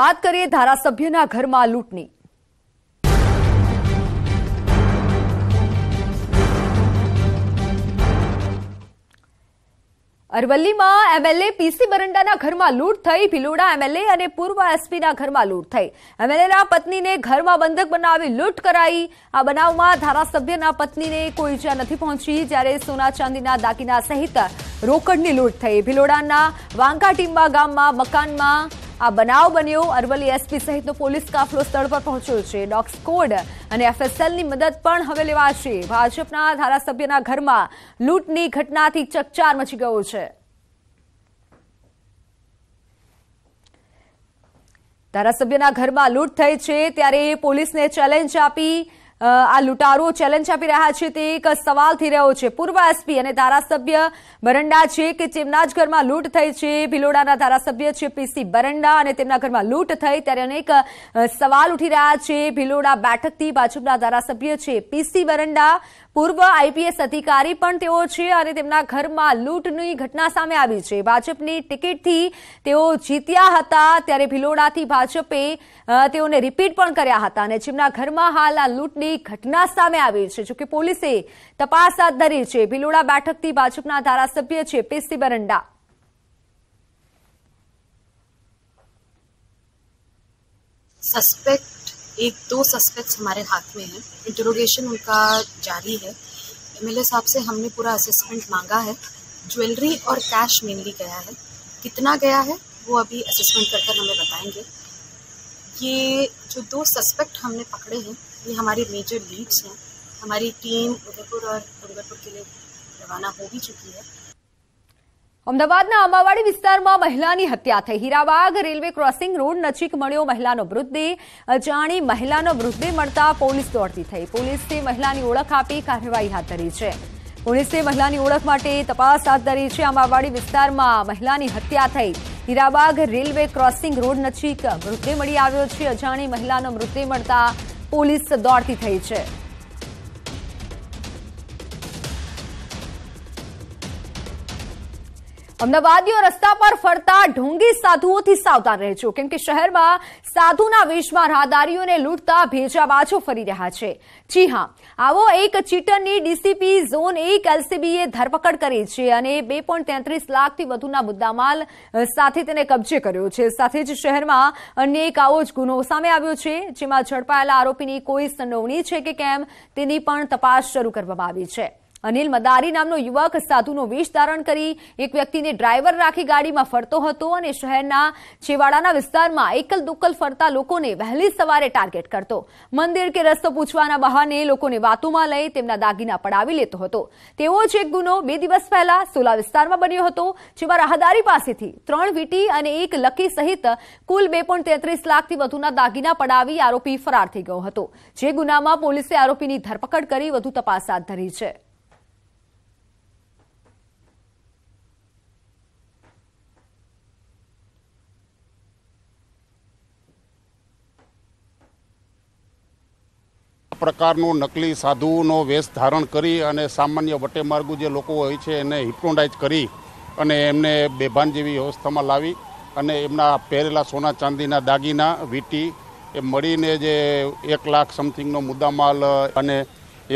વાત કરીએ ધારાસભ્યના ઘરમાં લૂંટની અરવલ્લીમાં એમએલએ પીસી બરંડાના ઘરમાં લૂંટ થઈ ભિલોડા એમએલએ અને પૂર્વ એસપીના ઘરમાં લૂંટ થઈ એમએલએના પત્નીને ઘરમાં બંધક બનાવી લૂંટ કરાઈ આ બનાવમાં ધારાસભ્યના પત્નીને કોઈ ઈજા નથી પહોંચી જ્યારે સોના ચાંદીના દાગીના સહિત રોકડની લૂંટ થઈ ભિલોડાના વાંકાટીંબા ગામમાં મકાનમાં આ બનાવ બન્યો અરવલી એસપી સહિતનો પોલીસ કાફલો સ્થળ પર પહોંચ્યો છે ડોગ સ્કોડ અને એફએસએલની મદદ પણ હવે લેવાશે ભાજપના ધારાસભ્યના ઘરમાં લૂંટની ઘટનાથી ચકચાર મચી ગયો છે ધારાસભ્યના ઘરમાં લૂંટ થઈ છે ત્યારે પોલીસને ચેલેન્જ આપી આ લૂંટારો ચેલેન્જ આપી રહ્યા છે તે એક સવાલ થઈ રહ્યો છે પૂર્વ એસપી અને ધારાસભ્ય બરંડા છે કે તેમના જ ઘરમાં લૂંટ થઈ છે ભિલોડાના ધારાસભ્ય છે પીસી બરંડા અને તેમના ઘરમાં લૂંટ થઈ ત્યારે અનેક સવાલ ઉઠી રહ્યા છે ભિલોડા બેઠકથી ભાજપના ધારાસભ્ય છે પીસી બરંડા પૂર્વ આઈપીએસ અધિકારી પણ તેઓ છે અને તેમના ઘરમાં લૂંટની ઘટના સામે આવી છે ભાજપની ટિકિટથી તેઓ જીત્યા હતા ત્યારે ભિલોડાથી ભાજપે તેઓને રિપીટ પણ કર્યા હતા અને જેમના ઘરમાં હાલ આ લૂંટની ઘટના સામે આવી છે જોકે પોલીસે તપાસ હાથ ધરી છે ભિલોડા બેઠકથી ભાજપના ધારાસભ્ય છે પીસી બરંડા સસ્પેક્ટ एक दो सस्पेक्ट्स हमारे हाथ में हैं इंटरोगेशन उनका जारी है एम एल साहब से हमने पूरा असेसमेंट मांगा है ज्वेलरी और कैश मेनली गया है कितना गया है वो अभी असेसमेंट कर कर हमें बताएंगे ये जो दो सस्पेक्ट हमने पकड़े हैं ये हमारी मेजर लीड्स हैं हमारी टीम उदयपुर और डूंगरपुर के लिए रवाना हो भी चुकी है અમદાવાદના અંબાવાડી વિસ્તારમાં મહિલાની હત્યા થઈ હીરાબાગ રેલવે ક્રોસિંગ રોડ નજીક મળ્યો મહિલાનો મૃતદેહ અજાણી મહિલાનો મૃતદેહ મળતા પોલીસ દોડતી થઈ પોલીસે મહિલાની ઓળખ આપી કાર્યવાહી હાથ ધરી છે પોલીસે મહિલાની ઓળખ માટે તપાસ હાથ ધરી છે અંબાવાડી વિસ્તારમાં મહિલાની હત્યા થઈ હીરાબાગ રેલવે ક્રોસિંગ રોડ નજીક મૃતદેહ મળી આવ્યો છે અજાણી મહિલાનો મૃતદેહ મળતા પોલીસ દોડતી થઈ છે અમદાવાદીઓ રસ્તા પર ફરતા ઢોંગી સાધુઓથી સાવધાન રહેજો કેમ કે શહેરમાં સાધુના વેશમાં રાહદારીઓને લૂંટતા ભેજા ભેજાબાજો ફરી રહ્યા છે જી હા આવો એક ચીટરની ડીસીપી ઝોન એક એલસીબીએ ધરપકડ કરી છે અને બે પોઈન્ટ તેત્રીસ લાખથી વધુના મુદ્દામાલ સાથે તેને કબજે કર્યો છે સાથે જ શહેરમાં અન્ય એક આવો જ ગુનો સામે આવ્યો છે જેમાં ઝડપાયેલા આરોપીની કોઈ સંડોવણી છે કે કેમ તેની પણ તપાસ શરૂ કરવામાં આવી છે અનિલ મદારી નામનો યુવક સાધુનો વેશ ધારણ કરી એક વ્યક્તિને ડ્રાઈવર રાખી ગાડીમાં ફરતો હતો અને શહેરના છેવાડાના વિસ્તારમાં એકલ દુક્કલ ફરતા લોકોને વહેલી સવારે ટાર્ગેટ કરતો મંદિર કે રસ્તો પૂછવાના બહાને લોકોને વાતોમાં લઈ તેમના દાગીના પડાવી લેતો હતો તેવો જ એક ગુનો બે દિવસ પહેલા સોલા વિસ્તારમાં બન્યો હતો જેમાં રાહદારી પાસેથી ત્રણ વીટી અને એક લકી સહિત કુલ બે લાખથી વધુના દાગીના પડાવી આરોપી ફરાર થઈ ગયો હતો જે ગુનામાં પોલીસે આરોપીની ધરપકડ કરી વધુ તપાસ હાથ ધરી છે પ્રકારનું નકલી સાધુઓનો વેશ ધારણ કરી અને સામાન્ય વટેમાર્ગુ જે લોકો હોય છે એને હિપ્નોટાઇઝ કરી અને એમને બેભાન જેવી અવસ્થામાં લાવી અને એમના પહેરેલા સોના ચાંદીના દાગીના વીટી એ મળીને જે એક લાખ સમથિંગનો મુદ્દામાલ અને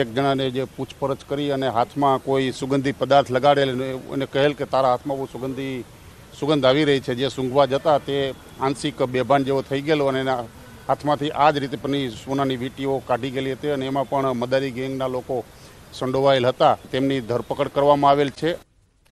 એક જણાને જે પૂછપરછ કરી અને હાથમાં કોઈ સુગંધી પદાર્થ લગાડેલ એને કહેલ કે તારા હાથમાં બહુ સુગંધી સુગંધ આવી રહી છે જે સૂંઘવા જતાં તે આંશિક બેભાન જેવો થઈ ગયેલો અને એના હાથમાંથી આ જ રીતની સોનાની વીટીઓ કાઢી ગયેલી હતી અને એમાં પણ મદારી ગેંગના લોકો સંડોવાયેલ હતા તેમની ધરપકડ કરવામાં આવેલ છે